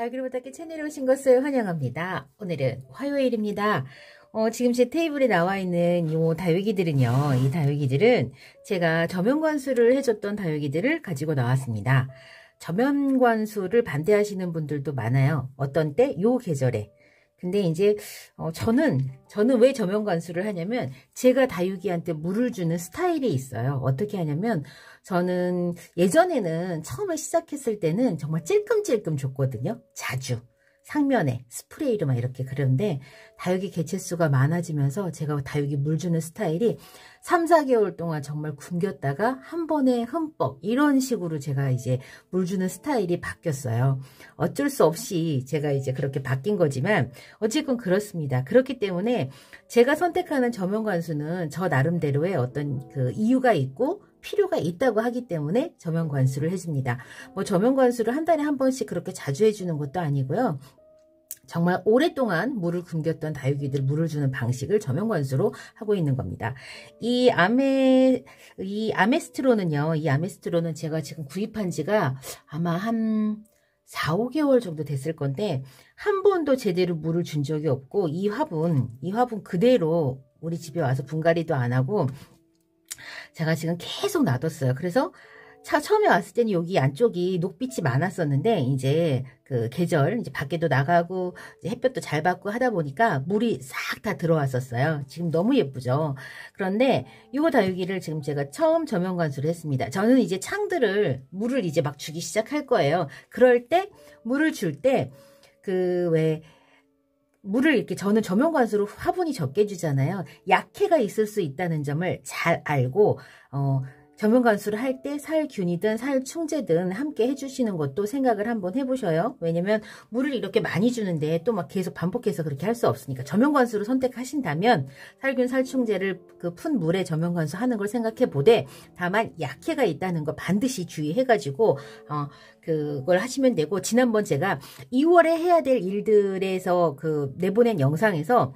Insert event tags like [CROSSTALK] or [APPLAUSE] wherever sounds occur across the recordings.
달그리어떻게 채널에 오신 것을 환영합니다. 오늘은 화요일입니다. 어, 지금 제 테이블에 나와 있는 이 다육이들은요. 이 다육이들은 제가 저면관수를 해줬던 다육이들을 가지고 나왔습니다. 저면관수를 반대하시는 분들도 많아요. 어떤 때요 계절에 근데 이제 어, 저는 저는 왜 저면 관수를 하냐면 제가 다육이한테 물을 주는 스타일이 있어요. 어떻게 하냐면 저는 예전에는 처음에 시작했을 때는 정말 찔끔찔끔 줬거든요. 자주. 상면에 스프레이로 막 이렇게 그렸는데 다육이 개체수가 많아지면서 제가 다육이 물 주는 스타일이 3, 4개월 동안 정말 굶겼다가 한 번에 흠뻑 이런 식으로 제가 이제 물 주는 스타일이 바뀌었어요. 어쩔 수 없이 제가 이제 그렇게 바뀐 거지만 어쨌건 그렇습니다. 그렇기 때문에 제가 선택하는 저명관수는 저 나름대로의 어떤 그 이유가 있고 필요가 있다고 하기 때문에 저면 관수를 해줍니다. 뭐 저면 관수를 한 달에 한 번씩 그렇게 자주 해주는 것도 아니고요. 정말 오랫동안 물을 금겼던 다육이들 물을 주는 방식을 저면관수로 하고 있는 겁니다. 이 아메 이 아메스트로는요. 이 아메스트로는 제가 지금 구입한 지가 아마 한 4, 5개월 정도 됐을 건데 한 번도 제대로 물을 준 적이 없고 이 화분, 이 화분 그대로 우리 집에 와서 분갈이도 안 하고 제가 지금 계속 놔뒀어요. 그래서 차 처음에 왔을 때는 여기 안쪽이 녹빛이 많았었는데 이제 그 계절 이제 밖에도 나가고 햇볕도 잘 받고 하다 보니까 물이 싹 다 들어왔었어요. 지금 너무 예쁘죠. 그런데 이거 다육이를 지금 제가 처음 저면 관수를 했습니다. 저는 이제 창들을 물을 이제 막 주기 시작할 거예요. 그럴 때 물을 줄 때 그왜 물을 이렇게 저는 저면관수로 화분이 적게 주잖아요. 약해가 있을 수 있다는 점을 잘 알고 어, 전면 관수를할 때 살균이든 살충제든 함께 해주시는 것도 생각을 한번 해보셔요. 왜냐면 물을 이렇게 많이 주는데 또 막 계속 반복해서 그렇게 할 수 없으니까 전면 관수를 선택하신다면 살균 살충제를 그 푼 물에 전면 관수하는걸 생각해 보되 다만 약해가 있다는 거 반드시 주의해가지고 어 그걸 하시면 되고 지난번 제가 2월에 해야 될 일들에서 그 내보낸 영상에서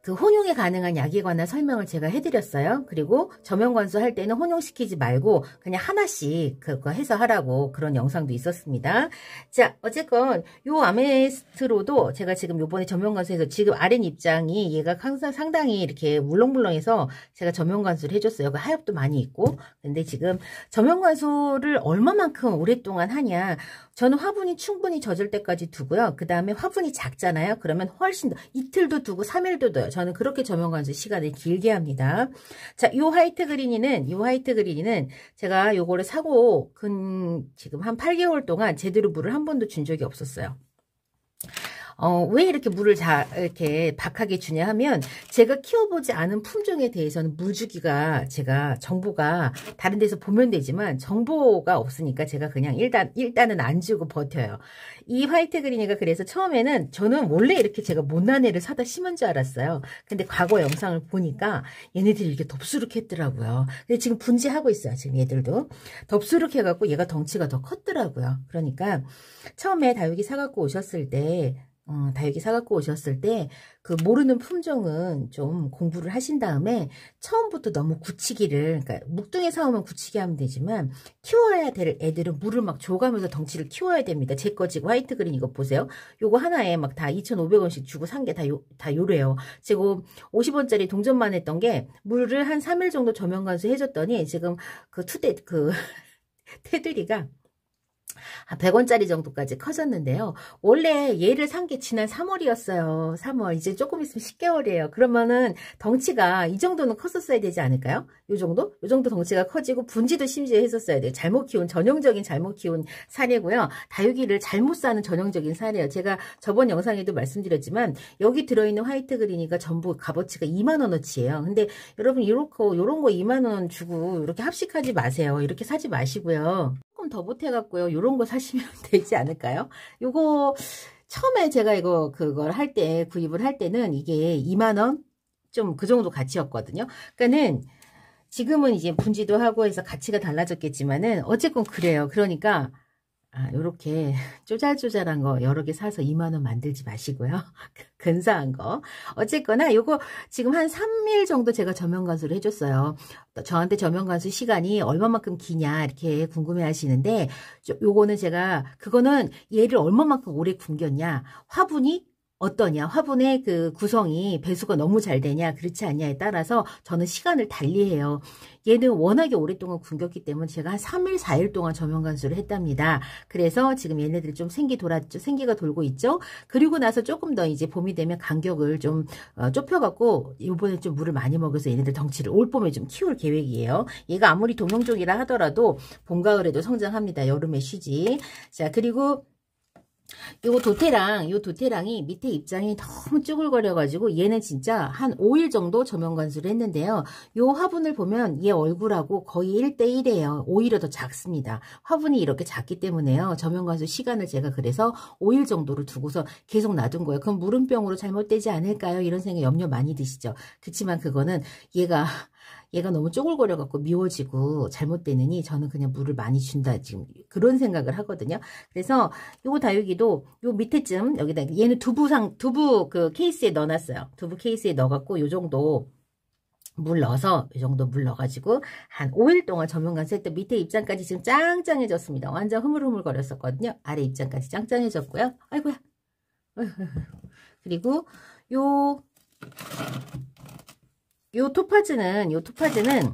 그 혼용에 가능한 약에 관한 설명을 제가 해드렸어요. 그리고 저명관수 할 때는 혼용시키지 말고 그냥 하나씩 그거 해서 하라고 그런 영상도 있었습니다. 자 어쨌건 요 아메스트로도 제가 지금 요번에 저명관수에서 지금 아랫 입장이 얘가 항상 상당히 이렇게 물렁물렁해서 제가 저명관수를 해줬어요. 그 하엽도 많이 있고 근데 지금 저명관수를 얼마만큼 오랫동안 하냐 저는 화분이 충분히 젖을 때까지 두고요. 그 다음에 화분이 작잖아요. 그러면 훨씬 더 이틀도 두고 3일도 둬요. 저는 그렇게 조명 관수 시간을 길게 합니다. 자, 이 화이트 그린이는 이 화이트 그린이는 제가 요거를 사고 근 지금 한 8개월 동안 제대로 물을 한 번도 준 적이 없었어요. 어, 왜 이렇게 물을 다 이렇게 박하게 주냐 하면 제가 키워보지 않은 품종에 대해서는 물 주기가 제가 정보가 다른 데서 보면 되지만 정보가 없으니까 제가 그냥 일단, 일단은 안 주고 버텨요. 이 화이트 그린이가 그래서 처음에는 저는 원래 이렇게 제가 못난 애를 사다 심은 줄 알았어요. 근데 과거 영상을 보니까 얘네들이 이렇게 덥수룩 했더라고요. 근데 지금 분지하고 있어요. 지금 얘들도. 덥수룩 해갖고 얘가 덩치가 더 컸더라고요. 그러니까 처음에 다육이 사갖고 오셨을 때 어, 다 달기 사갖고 오셨을 때 그 모르는 품종은 좀 공부를 하신 다음에 처음부터 너무 굳히기를 그러니까 묵둥에 사오면 굳히게 하면 되지만 키워야 될 애들은 물을 막 줘가면서 덩치를 키워야 됩니다. 제 거 지금 화이트 그린 이거 보세요. 요거 하나에 막 다 2,500원씩 주고 산 게 다 다 요래요. 지금 50원짜리 동전만 했던 게 물을 한 3일 정도 조명 간수 해줬더니 지금 그 투대 그 [LAUGHS] 테두리가 100원짜리 아, 정도까지 커졌는데요. 원래 얘를 산 게 지난 3월이었어요. 3월 이제 조금 있으면 10개월이에요. 그러면은 덩치가 이 정도는 컸었어야 되지 않을까요? 이 정도? 이 정도 덩치가 커지고 분지도 심지어 했었어야 돼요. 잘못 키운 전형적인 잘못 키운 사례고요. 다육이를 잘못 사는 전형적인 사례예요. 제가 저번 영상에도 말씀드렸지만 여기 들어있는 화이트 그리니까 전부 값어치가 2만원어치예요. 근데 여러분 이렇게 요런 거 2만원 주고 이렇게 합식하지 마세요. 이렇게 사지 마시고요. 조금 더보태갖고요 이런거 사시면 [LAUGHS] 되지 않을까요? 요거 처음에 제가 이거 그걸 할 때 구입을 할 때는 이게 2만원 좀 그 정도 가치였거든요. 그러니까는 지금은 이제 분지도 하고 해서 가치가 달라졌겠지만은 어쨌건 그래요. 그러니까 아, 요렇게 쪼잘쪼잘한 거 여러 개 사서 2만원 만들지 마시고요. [LAUGHS] 그, 근사한 거. 어쨌거나 요거 지금 한 3일 정도 제가 저면간수를 해줬어요. 저한테 저면간수 시간이 얼마만큼 기냐 이렇게 궁금해 하시는데 요거는 제가 그거는 얘를 얼마만큼 오래 굶겼냐 화분이 어떠냐 화분의 그 구성이 배수가 너무 잘 되냐 그렇지 않냐에 따라서 저는 시간을 달리해요. 얘는 워낙에 오랫동안 굶겼기 때문에 제가 한 3일 4일 동안 점용 간수를 했답니다. 그래서 지금 얘네들이 좀 생기 돌았죠. 생기가 돌고 있죠. 그리고 나서 조금 더 이제 봄이 되면 간격을 좀 어, 좁혀갖고 이번에 좀 물을 많이 먹여서 얘네들 덩치를 올봄에 좀 키울 계획이에요. 얘가 아무리 동영종이라 하더라도 봄 가을에도 성장합니다. 여름에 쉬지. 자 그리고 요도테랑요도테랑이 밑에 입장이 너무 쭈글거려가지고 얘는 진짜 한 5일 정도 점연관수를 했는데요. 요 화분을 보면 얘 얼굴하고 거의 1대1이에요. 오히려 더 작습니다. 화분이 이렇게 작기 때문에요. 점연관수 시간을 제가 그래서 5일 정도를 두고서 계속 놔둔 거예요. 그럼 물음병으로 잘못되지 않을까요? 이런 생각 염려 많이 드시죠. 그치만 그거는 얘가 얘가 너무 쪼글거려 갖고 미워지고 잘못되느니 저는 그냥 물을 많이 준다 지금 그런 생각을 하거든요. 그래서 요거 다육이도 요 밑에쯤 여기다 얘는 두부상 두부 그 케이스에 넣어놨어요. 두부 케이스에 넣어갖고 요 정도 물 넣어서 이 정도 물 넣어가지고 한 5일 동안 전문관 쓸때 밑에 입장까지 지금 짱짱해졌습니다. 완전 흐물흐물 거렸었거든요. 아래 입장까지 짱짱해졌고요. 아이고야. [LAUGHS] 그리고 요요 토파즈는 요 토파즈는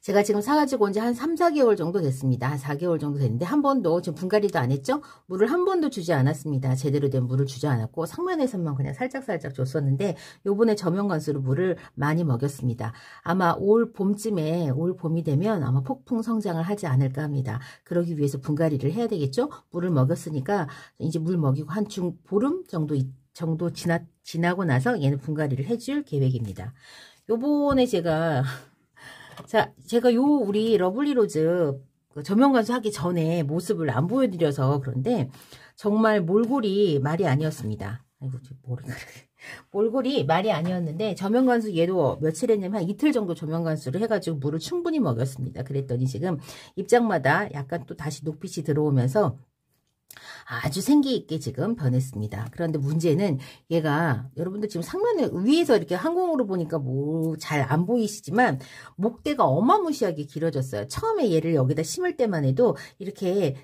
제가 지금 사가지고 온 지 한 3, 4개월 정도 됐습니다. 한 4개월 정도 됐는데 한 번도 지금 분갈이도 안 했죠? 물을 한 번도 주지 않았습니다. 제대로 된 물을 주지 않았고 상면에서만 그냥 살짝살짝 줬었는데 요번에 저면관수로 물을 많이 먹였습니다. 아마 올 봄쯤에 올 봄이 되면 아마 폭풍 성장을 하지 않을까 합니다. 그러기 위해서 분갈이를 해야 되겠죠? 물을 먹였으니까 이제 물 먹이고 한중 보름 정도 있 정도 지나, 지나고 나서 얘는 분갈이를 해줄 계획입니다. 요번에 제가 [LAUGHS] 자 제가 요 우리 러블리 로즈 저명 그 간수 하기 전에 모습을 안 보여드려서 그런데 정말 몰골이 말이 아니었습니다. 아이고 머리가 [LAUGHS] 몰골이 말이 아니었는데 저면관수 얘도 며칠 했냐면 한 이틀 정도 저면관수를 해가지고 물을 충분히 먹였습니다. 그랬더니 지금 입장마다 약간 또 다시 높빛이 들어오면서 아주 생기 있게 지금 변했습니다. 그런데 문제는 얘가 여러분들 지금 상면에 위에서 이렇게 항공으로 보니까 뭐 잘 안 보이시지만 목대가 어마무시하게 길어졌어요. 처음에 얘를 여기다 심을 때만 해도 이렇게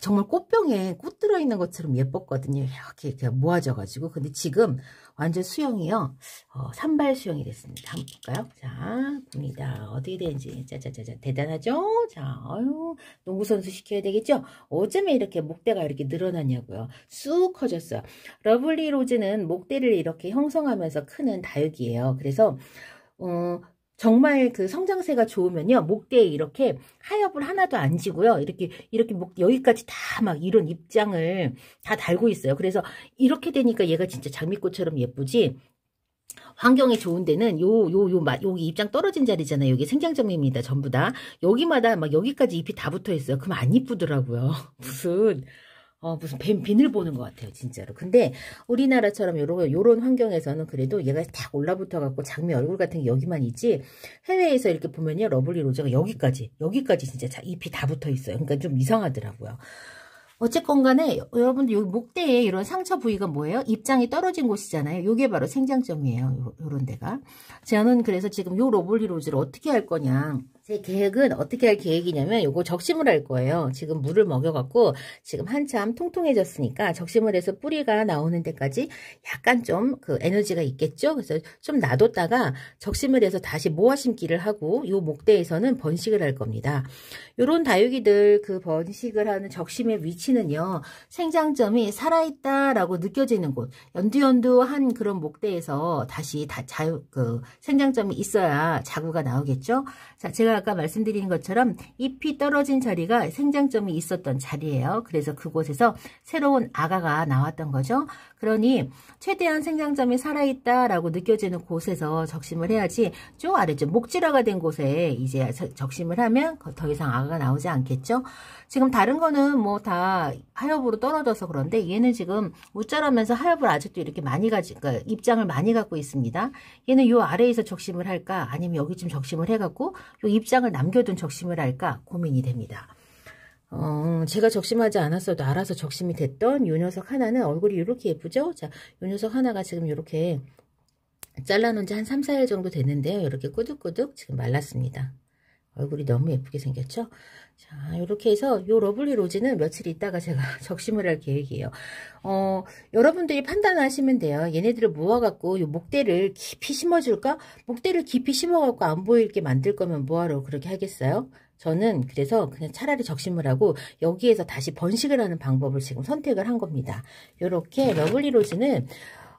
정말 꽃병에 꽃 들어있는 것처럼 예뻤거든요. 이렇게, 이렇게 모아져가지고. 근데 지금 완전 수영이요. 어, 산발 수영이 됐습니다. 한번 볼까요? 자, 봅니다. 어떻게 되는지. 짜자자자. 대단하죠? 자, 어유 농구선수 시켜야 되겠죠? 어쩌면 이렇게 목대가 이렇게 늘어났냐고요. 쑥 커졌어요. 러블리 로즈는 목대를 이렇게 형성하면서 크는 다육이에요. 그래서, 어, 정말 그 성장세가 좋으면요 목대에 이렇게 하엽을 하나도 안 지고요 이렇게 이렇게 목 여기까지 다 막 이런 입장을 다 달고 있어요 그래서 이렇게 되니까 얘가 진짜 장미꽃처럼 예쁘지 환경이 좋은 데는 요 요요맛 여기 입장 떨어진 자리잖아요 여기 생장점입니다 전부 다 여기마다 막 여기까지 잎이 다 붙어 있어요 그럼 안 이쁘더라고요 [LAUGHS] 무슨 어, 무슨 뱀 비늘 보는 것 같아요, 진짜로. 근데 우리나라처럼 요런, 요런 환경에서는 그래도 얘가 딱 올라붙어갖고 장미 얼굴 같은 게 여기만 있지, 해외에서 이렇게 보면요, 러블리 로즈가 여기까지, 여기까지 진짜 잎이 다 붙어 있어요. 그러니까 좀 이상하더라고요. 어쨌건 간에 여러분들 여 목대에 이런 상처 부위가 뭐예요? 입장이 떨어진 곳이잖아요. 이게 바로 생장점이에요. 요, 런 데가. 저는 그래서 지금 요 러블리 로즈를 어떻게 할 거냐. 제 계획은 어떻게 할 계획이냐면 요거 적심을 할 거예요. 지금 물을 먹여갖고 지금 한참 통통해졌으니까 적심을 해서 뿌리가 나오는 데까지 약간 좀 그 에너지가 있겠죠. 그래서 좀 놔뒀다가 적심을 해서 다시 모아 심기를 하고 요 목대에서는 번식을 할 겁니다. 요런 다육이들 그 번식을 하는 적심의 위치는요. 생장점이 살아있다라고 느껴지는 곳 연두연두한 그런 목대에서 다시 다 자유 그 생장점이 있어야 자구가 나오겠죠. 자 제가 아까 말씀드린 것처럼 잎이 떨어진 자리가 생장점이 있었던 자리예요. 그래서 그곳에서 새로운 아가가 나왔던 거죠. 그러니 최대한 생장점이 살아있다라고 느껴지는 곳에서 적심을 해야지 쭉 아래쪽 목질화가 된 곳에 이제 적심을 하면 더 이상 아가가 나오지 않겠죠. 지금 다른 거는 뭐 다 하엽으로 떨어져서 그런데 얘는 지금 우자라면서 하엽을 아직도 이렇게 많이 가지 그러니까 입장을 많이 갖고 있습니다. 얘는 요 아래에서 적심을 할까 아니면 여기쯤 적심을 해갖고 요 입장을 남겨둔 적심을 할까 고민이 됩니다. 어, 제가 적심하지 않았어도 알아서 적심이 됐던 요 녀석 하나는 얼굴이 이렇게 예쁘죠? 자, 요 녀석 하나가 지금 이렇게 잘라놓은 지 한 3, 4일 정도 됐는데요. 이렇게 꾸둑꾸둑 지금 말랐습니다. 얼굴이 너무 예쁘게 생겼죠? 자, 이렇게 해서 요 러블리 로지는 며칠 있다가 제가 [LAUGHS] 적심을 할 계획이에요. 어, 여러분들이 판단하시면 돼요. 얘네들을 모아갖고 요 목대를 깊이 심어줄까? 목대를 깊이 심어갖고 안 보이게 만들 거면 뭐하러 그렇게 하겠어요? 저는 그래서 그냥 차라리 적심을 하고 여기에서 다시 번식을 하는 방법을 지금 선택을 한 겁니다. 이렇게 음. 러블리 로즈는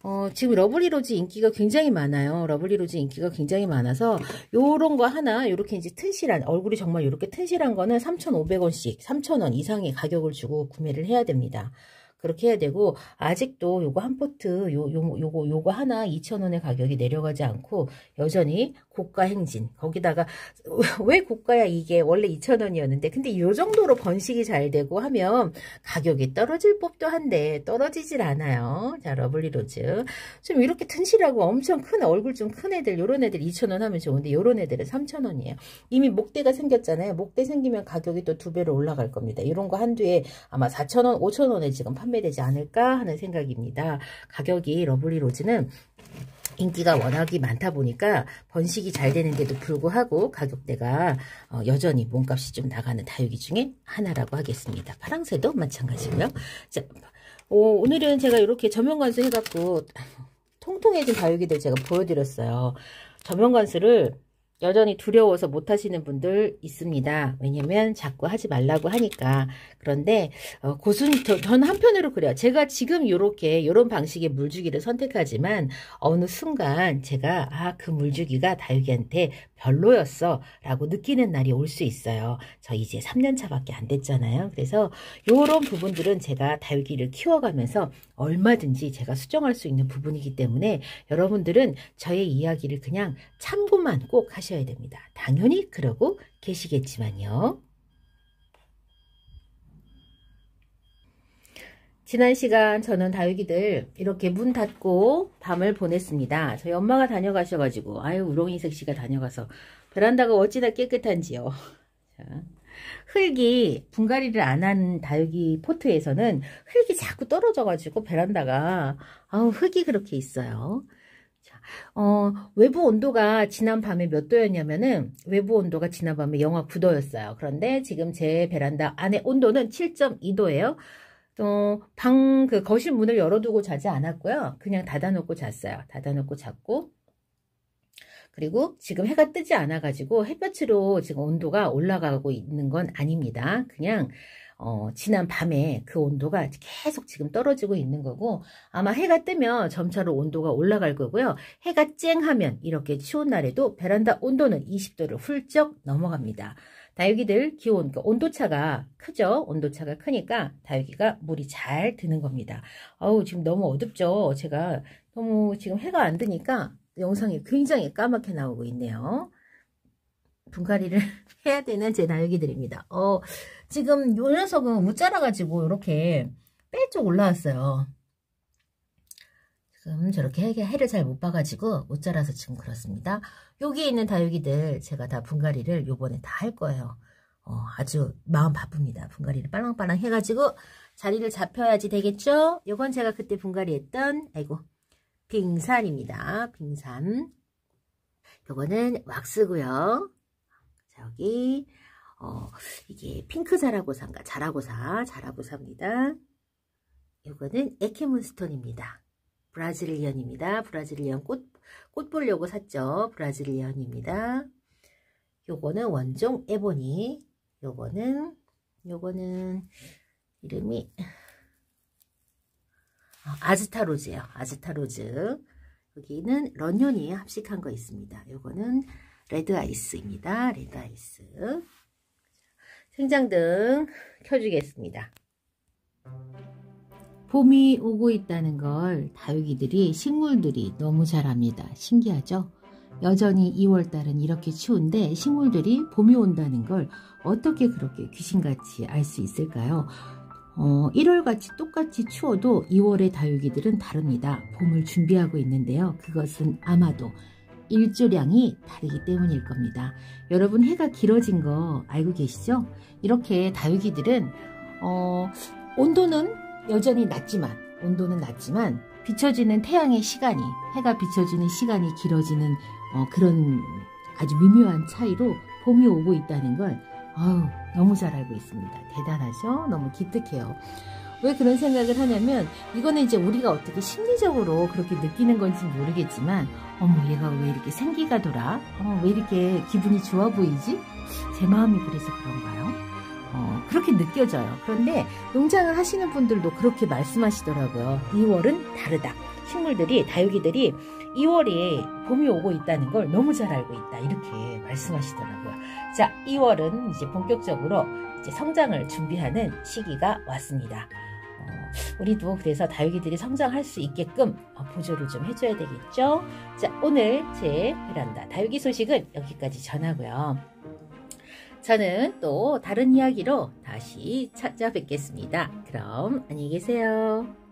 어, 지금 러블리 로즈 인기가 굉장히 많아요. 러블리 로즈 인기가 굉장히 많아서 요런 거 하나 요렇게 이제 튼실한 얼굴이 정말 요렇게 튼실한 거는 3,500원씩 3,000원 이상의 가격을 주고 구매를 해야 됩니다. 그렇게 해야 되고 아직도 요거 한 포트 요, 요, 요거 요거 하나 2,000원의 가격이 내려가지 않고 여전히 고가 행진 거기다가 [LAUGHS] 왜 고가야 이게 원래 2,000원이었는데 근데 요 정도로 번식이 잘 되고 하면 가격이 떨어질 법도 한데 떨어지질 않아요 자 러블리로즈 좀 이렇게 튼실하고 엄청 큰 얼굴 좀 큰 애들 요런 애들 2,000원 하면 좋은데 요런 애들은 3,000원이에요 이미 목대가 생겼잖아요 목대 생기면 가격이 또 두 배로 올라갈 겁니다 이런 거한뒤에 아마 4,000원 5,000원에 지금 판 판매되지 않을까 하는 생각입니다. 가격이 러블리 로즈는 인기가 워낙이 많다 보니까 번식이 잘 되는데도 불구하고 가격대가 어, 여전히 몸값이 좀 나가는 다육이 중에 하나라고 하겠습니다. 파랑새도 마찬가지고요. 자, 오, 어, 오늘은 제가 이렇게 저면관수 해갖고 통통해진 다육이들 제가 보여드렸어요. 저면관수를 여전히 두려워서 못하시는 분들 있습니다. 왜냐면 자꾸 하지 말라고 하니까. 그런데 어, 고순 전 한편으로 그래요. 제가 지금 요렇게 요런 방식의 물주기를 선택하지만 어느 순간 제가 아 그 물주기가 다육이한테 별로였어 라고 느끼는 날이 올 수 있어요. 저 이제 3년차밖에 안 됐잖아요. 그래서 요런 부분들은 제가 다육이를 키워가면서 얼마든지 제가 수정할 수 있는 부분이기 때문에 여러분들은 저의 이야기를 그냥 참고만 꼭하시고 하셔야 됩니다. 당연히 그러고 계시겠지만요. 지난 시간 저는 다육이들 이렇게 문 닫고 밤을 보냈습니다. 저희 엄마가 다녀가셔가지고 아유 우롱이 색시가 다녀가서 베란다가 어찌나 깨끗한지요. 흙이 분갈이를 안 한 다육이 포트에서는 흙이 자꾸 떨어져가지고 베란다가 아우 흙이 그렇게 있어요. 어, 외부 온도가 지난밤에 몇 도였냐면은 외부 온도가 지난밤에 영하 9도였어요. 그런데 지금 제 베란다 안에 온도는 7.2도예요. 어, 방, 그 거실 문을 열어두고 자지 않았고요. 그냥 닫아놓고 잤어요. 닫아놓고 잤고. 그리고 지금 해가 뜨지 않아가지고 햇볕으로 지금 온도가 올라가고 있는 건 아닙니다. 그냥 어, 지난 밤에 그 온도가 계속 지금 떨어지고 있는 거고 아마 해가 뜨면 점차로 온도가 올라갈 거고요. 해가 쨍하면 이렇게 추운 날에도 베란다 온도는 20도를 훌쩍 넘어갑니다. 다육이들 기온, 그 온도차가 크죠? 온도차가 크니까 다육이가 물이 잘 드는 겁니다. 어우, 지금 너무 어둡죠? 제가 너무 지금 해가 안 드니까 영상이 굉장히 까맣게 나오고 있네요. 분갈이를 [LAUGHS] 해야 되는 제 다육이들입니다. 어, 지금 요 녀석은 무자라가지고 이렇게 빼쪽 올라왔어요. 지금 저렇게 해를, 해를 잘 못 봐가지고 못 자라서 지금 그렇습니다. 여기에 있는 다육이들 제가 다 분갈이를 요번에 다 할 거예요. 어, 아주 마음 바쁩니다. 분갈이를 빨랑빨랑 해가지고 자리를 잡혀야지 되겠죠? 요건 제가 그때 분갈이 했던 아이고 빙산입니다. 빙산 요거는 왁스고요. 자, 여기 어, 이게 핑크 자라고사인가? 자라고사, 자라고사입니다. 이거는 에케몬스톤입니다 브라질리언입니다. 브라질리언 꽃, 꽃 보려고 샀죠. 브라질리언입니다. 요거는 원종 에보니. 요거는, 요거는 이름이 아, 아즈타로즈예요. 아즈타로즈. 여기는 런현이 합식한 거 있습니다. 요거는 레드 아이스입니다. 레드 아이스. 천장등 켜주겠습니다. 봄이 오고 있다는 걸 다육이들이 식물들이 너무 잘합니다. 신기하죠? 여전히 2월달은 이렇게 추운데 식물들이 봄이 온다는 걸 어떻게 그렇게 귀신같이 알 수 있을까요? 어, 1월같이 똑같이 추워도 2월의 다육이들은 다릅니다. 봄을 준비하고 있는데요. 그것은 아마도 일조량이 다르기 때문일 겁니다. 여러분 해가 길어진 거 알고 계시죠? 이렇게 다육이들은 어, 온도는 여전히 낮지만 온도는 낮지만 비춰지는 태양의 시간이 해가 비춰지는 시간이 길어지는 어, 그런 아주 미묘한 차이로 봄이 오고 있다는 걸 아유, 너무 잘 알고 있습니다. 대단하죠? 너무 기특해요. 왜 그런 생각을 하냐면 이거는 이제 우리가 어떻게 심리적으로 그렇게 느끼는 건지 모르겠지만 어머 뭐 얘가 왜 이렇게 생기가 돌아? 어왜 이렇게 기분이 좋아 보이지? 제 마음이 그래서 그런가요? 어, 그렇게 느껴져요. 그런데 농장을 하시는 분들도 그렇게 말씀하시더라고요. 2월은 다르다. 식물들이 다육이들이 2월에 봄이 오고 있다는 걸 너무 잘 알고 있다 이렇게 말씀하시더라고요. 자, 2월은 이제 본격적으로 이제 성장을 준비하는 시기가 왔습니다. 어, 우리도 그래서 다육이들이 성장할 수 있게끔 어, 보조를 좀 해줘야 되겠죠. 자, 오늘 제 베란다 다육이 소식은 여기까지 전하고요. 저는 또 다른 이야기로 다시 찾아뵙겠습니다. 그럼 안녕히 계세요.